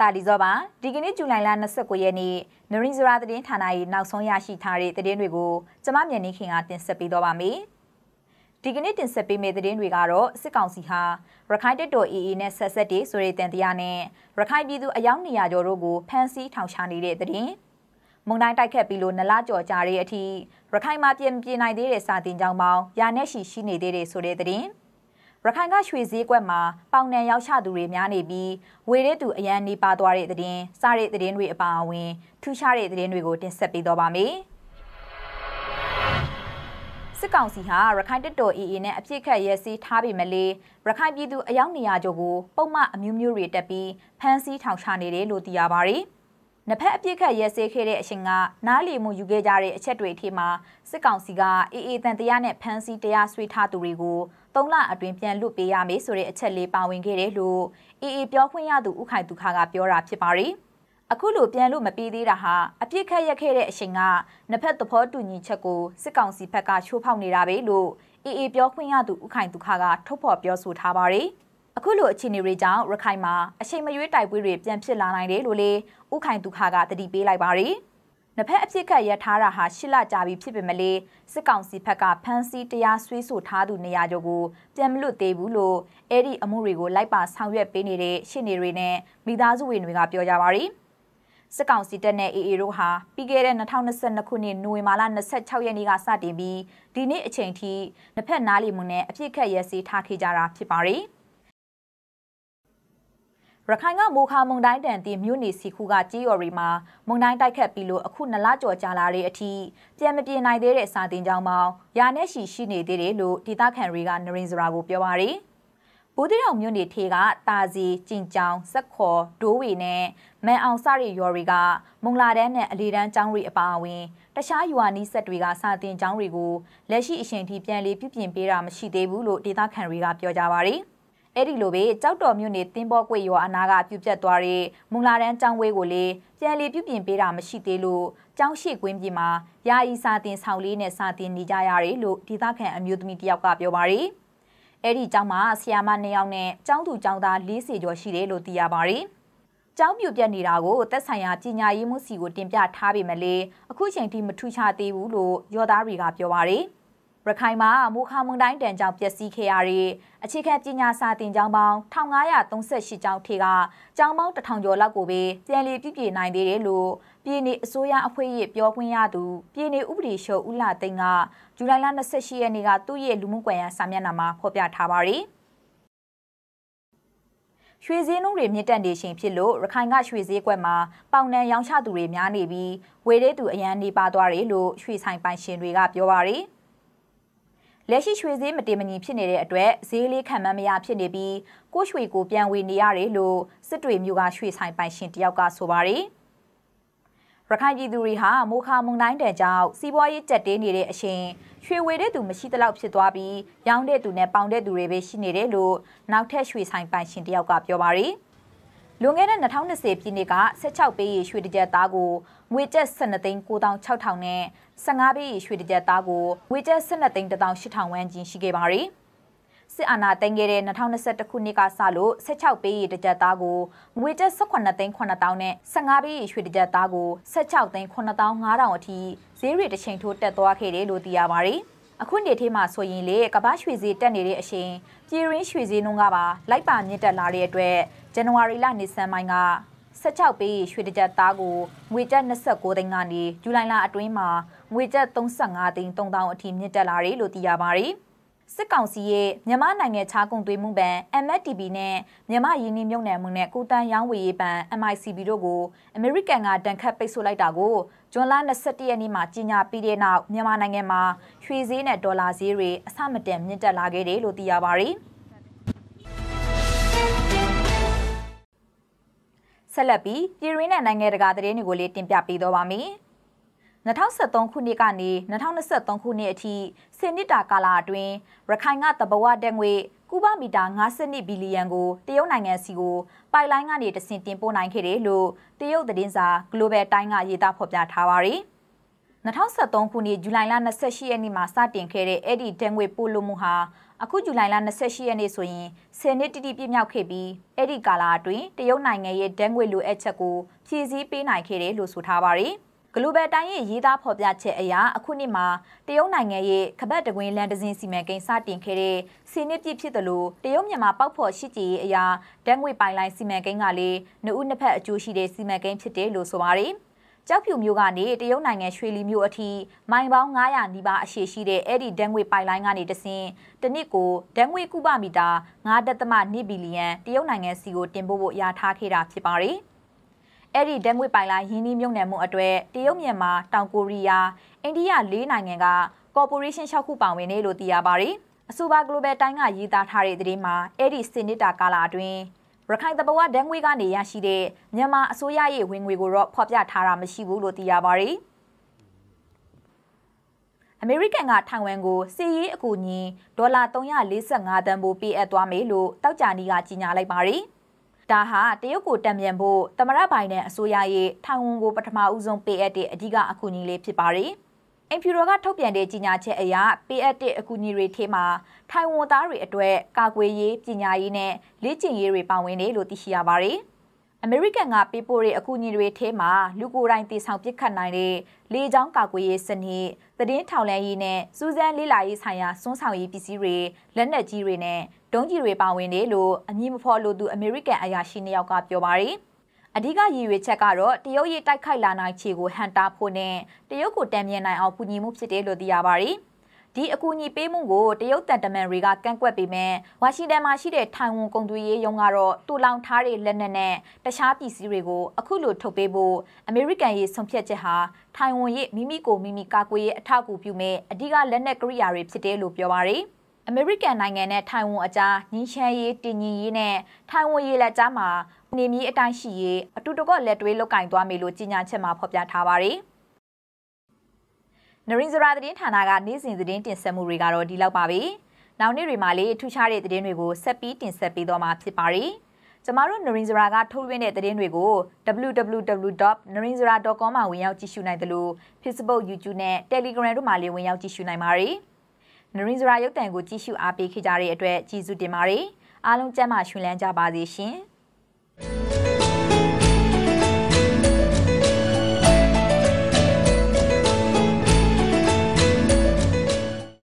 တာဒီဇောပါဒီကနေ့ဇူလိုင်လ29ရက်နေ့နရင်းစရာသတင်းဌာနရဲ့နောက်ဆုံးရရှိထားတဲ့သတင်းတွေကိုကျမမြန်နေခင်ကတင်ဆက်ပေးတော့ပါမယ်ဒီကနေ့တင်ဆက်ပေးမယ့်သတင်းတွေကတော့စစ်ကောင်စီဟာရခိုင်တပ်တော် AA နဲ့ဆက်ဆက်တွေဆိုတဲ့တန်တရားနဲ့ရခိုင်ပြည်သူအယောက်200ကျော်တို့ကိုဖမ်းဆီးထောင်ချနေတဲ့သတင်းမုံတိုင်းတိုက်ခတ်ပြီးလို့နလကြော်ကြတဲ့အထိရခိုင်မှာပြင်ပြနိုင်သေးတဲ့စာတင်ကြောင်းပေါင်းရာနဲ့ရှိရှိနေသေးတယ်ဆိုတဲ့သတင်း။ရခိုင်ကရွှေဈေးကွက်မှာပေါင်နံရောက်ချသူတွေများနေပြီးဝေတဲ့သူအရန်နေပါသွားတဲ့သတင်းစားတဲ့သတင်းတွေအပါအဝင်ထူးခြားတဲ့သတင်းတွေကိုတင်ဆက်ပေးတော့ပါမယ်။စစ်ကောင်စီဟာရခိုင်တပ်တော် AA နဲ့အပြစ်ခတ်ရဲစီးထားပေမဲ့လေရခိုင်ပြည်သူအယောက်နေရာကျော်ကိုပုံမှန်အမျိုးမျိုးတွေတက်ပြီးဖမ်းဆီးထောင်ချနေတယ်လို့သိရပါဗျ။နှစ်ဖက်အပြစ်ခတ်ရဲစေခဲ့တဲ့အချိန်ကနားလည်မှုယူခဲ့ကြတဲ့အချက်တွေအထိမှာစစ်ကောင်စီကအေးအေးတန်တရားနဲ့ဖမ်းဆီးတရားစွဲထားသူတွေကို၃လအတွင်းပြန်လွတ်ပေးရမယ်ဆိုတဲ့အချက်လေးပါဝင်ခဲ့တယ်လို့အေးအေးပြောခွင့်ရသူဥခိုင်သူခါကပြောတာဖြစ်ပါတယ်။အခုလိုပြန်လို့မပြေးသေးတာဟာအပြစ်ခတ်ရက်ခဲ့တဲ့အချိန်ကနှစ်ဖက်သဘောတူညီချက်ကိုစစ်ကောင်စီဘက်ကချိုးဖောက်နေတာပဲလို့အေးအေးပြောခွင့်ရသူဥခိုင်သူခါကထုတ်ဖော်ပြောဆိုထားပါတယ်။အခုလိုအခြေအနေတွေကြောင့်ရခိုင်မှာအချိန်မရွေးတိုက်ပွဲတွေပြန်ဖြစ်လာနိုင်တယ်လို့လည်းဥခိုင်ဒုခါကတတိပေးလိုက်ပါရီ။နှစ်ဖက်အဖြစ်ခတ်ရထားတာဟာရှစ်လကြာပြီဖြစ်ပေမဲ့လေစစ်ကောင်စီဘက်ကဖမ်းဆီးတရားစွဲဆိုထားသူနေရာကျော်ကိုပြန်မလွတ်သေးဘူးလို့အဲ့ဒီအမှုတွေကိုလိုက်ပါဆောင်ရွက်ပေးနေတဲ့ရှင်းနေတွေနဲ့မိသားစုဝင်တွေကပြောကြပါရီ။စစ်ကောင်စီတပ်နဲ့ AA တို့ဟာပြီးခဲ့တဲ့2022ခုနှစ်နိုဝင်ဘာလ26ရက်နေ့ကစတင်ပြီးဒီနေ့အချိန်ထိနှစ်ဖက်နားလည်မှုနဲ့အပြစ်ခတ်ရဲစေးထားခဲ့ကြတာဖြစ်ပါတယ်။ရခိုင်ကမိုခါမုန်တိုင်းတန်တီမြို့နေစီခုကကြီးရော်ရီမှာမုန်တိုင်းတိုက်ခတ်ပြီးလို့အခုနလကြော်ကြာလာတဲ့အထိပြန်မပြေနိုင်သေးတဲ့စာတင်ကြောင်းပေါင်းရာနဲ့ရှိရှိနေသေးတယ်လို့ဒေသခံတွေကနရင်စရာကိုပြောပါရယ်ဘိုးတိတော်မြို့နေထေကတာစီကြင်ကြောင်စက်ခေါ်ဒိုးဝေနဲ့မန်အောင်စရီရော်ရီကမုံလာတန်းနဲ့အလီတန်းကျောင်းတွေအပါအဝင်တခြားယူအနီးဆက်တွေကစာတင်ကျောင်းတွေကိုလက်ရှိအချိန်ထိပြန်လည်ပြုပြင်ပေးတာမရှိသေးဘူးလို့ဒေသခံတွေကပြောကြပါရယ်အဲ့ဒီလိုပဲကြောက်တော်မြို့နယ်သင်းဘောကွေရွာအနာကပြုတ်ပြတ်သွားတဲ့မူလာတန်းကျောင်းဝဲကိုလည်းပြန်လည်ပြုပြင်ပေးတာမရှိသေးလို့ကျောင်းရှိကွင်းပြင်မှာယာယီစာတင်ဆောင်လေးနဲ့စာတင်နေကြရတယ်လို့ဒေသခံအမျိုးသမီးတယောက်ကပြောပါတယ်။အဲ့ဒီကျောင်းမှာဆီယာမနှစ်ယောက်နဲ့ကျောင်းသူကျောင်းသား40ကျော်ရှိတယ်လို့သိရပါတယ်။ကျောင်းပြိုပြက်နေတာကိုသက်ဆိုင်ရာပညာရေးမှုစီကိုတင်ပြထားပေမဲ့လေအခုချိန်ထိမထူးခြားသေးဘူးလို့ရောသားတွေကပြောပါတယ်။ရခိုင်မှာမူခါမုန်တိုင်းတန်ကြောင့်ပျက်စီးခဲ့ရတဲ့အခြေခံပညာစာသင်ကျောင်းပေါင်း1538ကျောင်းထေကကျောင်းပေါင်း1000ကျော်လောက်ကိုပဲပြန်လည်ပြည့်ပြည့်နိုင်သေးတယ်လို့ပြည်내အစိုးရအဖွဲ့ရဲ့ပြောခွင့်ရသူပြည်내ဥပဒေချုပ်ဦးလာသိန်းကဇူလိုင်လ28ရက်နေ့ကသူ့ရဲ့လူမှုကွန်ရက်စာမျက်နှာမှာဖော်ပြထားပါတယ်ရွှေဈေးနှုန်းတွေမြင့်တက်နေခြင်းဖြစ်လို့ရခိုင်ကရွှေဈေးကွက်မှာပေါင်နံရောင်းချသူတွေများနေပြီးဝယ်တဲ့သူအရန်နေပါသွားတယ်လို့ရွှေဆိုင်ပိုင်ရှင်တွေကပြောပါတယ်။လက်ရှိရွှေဈေးမတည်မညီဖြစ်နေတဲ့အတွက်ဈေးလေးခံမှန်းမရဖြစ်နေပြီးကိုရွှေကိုပြန်ဝေနေရတယ်လို့စစ်တွေမျိုးကရွှေဆိုင်ပိုင်ရှင်တယောက်ကဆိုပါတယ်ရခိုင်ပြည်သူတွေဟာမိုခါမုန်တိုင်းတဲကြောင့်စီးပွားရေးကြက်တင်းနေတဲ့အရှင်ရွှေဝေတဲ့သူမရှိသလောက်ဖြစ်သွားပြီးရောင်းတဲ့သူနဲ့ပေါင်တဲ့သူတွေပဲရှိနေတယ်လို့နောက်ထပ်ရွှေဆိုင်ပိုင်ရှင်တယောက်ကပြောပါရီ။လွန်ခဲ့တဲ့2020ပြည်နှစ်က16ပေးရရွှေတကြက်သားကိုငွေကျပ်12သိန်း9600နဲ့15ပေးရရွှေတကြက်သားကိုငွေကျပ်12သိန်း18000ဝန်းကျင်ရှိခဲ့ပါတယ်။စစ်အာဏာသိမ်းခဲ့တဲ့2021ခုနှစ်ကစလို့16ပေးရတကြက်သားကိုငွေကျပ်18သိန်း9000နဲ့15ပေးရရွှေတကြက်သားကို16သိန်း9500အထိဈေးတွေတစ်ချိန်ထိုးတက်သွားခဲ့တယ်လို့သိရပါတယ်။အခုနေထဲမှာဆိုရင်လေကဘာရွှေဈေးတက်နေတဲ့အချိန်ပြည်ရင်းရွှေဈေးနှုန်းကပါလိုက်ပါမြင့်တက်လာတဲ့အတွက်ဇန်နဝါရီလနေဆန်ပိုင်းက16ပေးရွှေတကြက်သားကိုငွေကျပ်29သိန်းကနေဇူလိုင်လအတွင်းမှာငွေကျပ်35သိန်း3000အထိမြင့်တက်လာတယ်လို့သိရပါတယ်။စစ်ကောင်စီရဲ့မြန်မာနိုင်ငံခြားကုန်သွယ်မှုဘဏ် MFTB နဲ့မြန်မာရင်းနှီးမြှုပ်နှံမှုနဲ့ကုတန်းရောင်းဝယ်ရေးဘဏ် MICB တို့ကိုအမေရိကန်ကတန်ခတ်ပိတ်ဆို့လိုက်တာကိုဇွန်လ21ရက်နေ့မှာကြီးညာပြီးတဲ့နောက်မြန်မာနိုင်ငံမှာရွှေဈေးနဲ့ဒေါ်လာဈေးတွေအဆမတန်မြင့်တက်လာခဲ့တယ်လို့သိရပါဗျ။ဆက်လက်ပြီးပြည်ရင်းနဲ့နိုင်ငံတကာသတင်းတွေကိုလည်းတင်ပြပေးတော့ပါမယ်။2023ခုနှစ်ကနေ2023ခုနှစ်အထိဆယ်နှစ်တာကာလအတွင်းရခိုင်ကတဘဝတက်ငွေကုဘမီတာ52ဘီလီယံကိုတရုတ်နိုင်ငံစီကိုပိုက်လိုင်းကနေတဆင့်တင်ပို့နိုင်ခဲ့တယ်လို့တရုတ်သတင်းစာ Global Times ကရေးသားဖော်ပြထားပါတယ်။2023ခုနှစ်ဇူလိုင်လ28ရက်နေ့မှာစတင်ခဲ့တဲ့အဲ့ဒီတံငွေပို့လို့မှုဟာအခုဇူလိုင်လ28ရက်နေ့ဆိုရင်10နှစ်တိတိပြည့်မြောက်ခဲ့ပြီးအဲ့ဒီကာလအတွင်းတရုတ်နိုင်ငံရဲ့တံငွေလိုအပ်ချက်ကိုဖြည့်ဆည်းပေးနိုင်ခဲ့တယ်လို့ဆိုထားပါတယ်။ Global တိုင်းရဲ့ရေးသားဖော်ပြချက်အရအခုနှစ်မှာတရုတ်နိုင်ငံရဲ့ခပတ်တကွင်းလန်ဒစင်စီမံကိန်းစတင်ခဲ့တဲ့စီနစ်ပြည့်ဖြစ်သလိုတရုတ်မြန်မာပောက်ဖော်ရှိကြရေးအရာဓာတ်ငွေပိုင်လိုင်းစီမံကိန်းကလည်းနှုတ်ဦးနှစ်ဖက်အကျိုးရှိတဲ့စီမံကိန်းဖြစ်တယ်လို့ဆိုပါတယ်။ကျောက်ဖြူမြို့ကနေတရုတ်နိုင်ငံရွှေလီမြို့အထိမိုင်ပေါင်း900နီးပါးအရှည်ရှိတဲ့အဲ့ဒီဓာတ်ငွေပိုင်လိုင်းကနေတဆင်တစ်နှစ်ကိုဓာတ်ငွေကုပမီတာ9.2ဘီလီယံတရုတ်နိုင်ငံစီကိုတင်ပို့ဖို့ရထားခဲ့တာဖြစ်ပါတယ်။အဲ့ဒီဓာတ်ငွေ့ပိုင်လိုင်းရင်းနှီးမြှုပ်နှံမှုအတွက်တရုတ်မြန်မာတောင်ကိုရီးယားအိန္ဒိယ၄နိုင်ငံက corporation 6ခုပါဝင်နေလို့သိရပါတယ်။အဆိုပါ global တိုင်းကရည်သားထားတဲ့သတင်းမှာအဲ့ဒီစနစ်တာကာလအတွင်းရခိုင်တပဝဓာတ်ငွေ့ကနေရရှိတဲ့မြန်မာအစိုးရရဲ့ဝင်ငွေကိုတော့ဖော်ပြထားတာမရှိဘူးလို့သိရပါတယ်။အမေရိကန်ကထိုင်ဝမ်ကိုစီရေးအကူအညီဒေါ်လာ345သန်းပိုပေးအပ်သွားမယ်လို့တောက်ကြနီကကြေညာလိုက်ပါတယ်။ဒါဟာတရုတ်ကိုတံမြန်ဖို့သမရပိုင်နဲ့အစိုးရရဲ့ထိုင်ဝမ်ကိုပထမဦးဆုံးပေးအပ်တဲ့အဓိကအကူအညီလေးဖြစ်ပါတယ်။အင်ဖြူရိုကထုတ်ပြန်တဲ့ကြေညာချက်အရပေးအပ်တဲ့အကူအညီတွေထဲမှာထိုင်ဝမ်သားတွေအတွက်ကာကွယ်ရေးပညာရေးနဲ့လေ့ကျင့်ရေးတွေပါဝင်တယ်လို့သိရှိရပါတယ်။အမေရိကန်ကပေးပို့တဲ့အကူအညီတွေထဲမှာလူကိုယ်တိုင်တည်ဆောင်ပစ်ခတ်နိုင်တဲ့လေကြောင်းကာကွယ်ရေးစနစ်၊သတင်းထောက်လန်းရေးနဲ့စူးစမ်းလေ့လာရေးဆိုင်ရာစွန်းဆောင်ရေးပစ္စည်းတွေ၊လက်နက်ကြီးတွေနဲ့ဒုံးကျည်တွေပါဝင်တယ်လို့အမည်မဖော်လိုသူအမေရိကန်အရာရှိနှစ်ယောက်ကပြောပါတယ်။အဓိကရည်ရွယ်ချက်ကတော့တရုတ်ရဲ့တိုက်ခိုက်လာနိုင်ခြေကိုဟန်တာဖို့နဲ့တရုတ်ကိုတံမြန်နိုင်အောင်ကူညီမှုဖြစ်တယ်လို့သိရပါတယ်။ဒီအကူအညီပေးမှုကိုတရုတ်တန်တမန်တွေကကန့်ကွက်ပေမဲ့ဝါရှင်တန်မှာရှိတဲ့ထိုင်ဝမ်ကုန်သွယ်ရေးရုံးကတော့တူလောင်ထားတဲ့လက်နက်နဲ့တခြားပစ္စည်းတွေကိုအခုလိုထုတ်ပေးဖို့အမေရိကန်ရဲ့ဆုံးဖြတ်ချက်ဟာထိုင်ဝမ်ရဲ့မိမိကိုမိမိကာကွယ်ရေးအထောက်အကူပြုမဲ့အဓိကလက်နက်ကိရိယာတွေဖြစ်တယ်လို့ပြောပါရယ်အမေရိကန်နိုင်ငံနဲ့ထိုင်ဝမ်အကြားညီချမ်းရေးတည်ငြိမ်ရေးနဲ့ထိုင်ဝမ်ရေလက်ကြားမှာနေမီအတိုင်းရှိရေးအတူတကောလက်တွဲလုပ်ကင်သွားမယ်လို့ကြေညာချက်မှာဖော်ပြထားပါတယ်။နရင်းစရာသတင်းဌာနကနေ့စဉ်သတင်းတင်ဆက်မှုတွေကတော့ဒီလောက်ပါပဲ။နောက်နေ့တွေမှာလည်းထူးခြားတဲ့သတင်းတွေကိုဆက်ပြီးတင်ဆက်ပေးတော့မှာဖြစ်ပါရီ။ကျမတို့နရင်းစရာကထုတ်လွှင့်တဲ့သတင်းတွေကို www.narinsara.com မှာဝင်ရောက်ကြည့်ရှုနိုင်သလို Facebook, YouTube နဲ့ Telegram တို့မှာလည်းဝင်ရောက်ကြည့်ရှုနိုင်ပါရီ။နရင်းစရာရုပ်သံကိုကြည့်ရှုအားပေးခဲ့ကြတဲ့အတွက်ကျေးဇူးတင်ပါတယ်။အားလုံးကျန်းမာရှင်လန်းကြပါစေရှင်။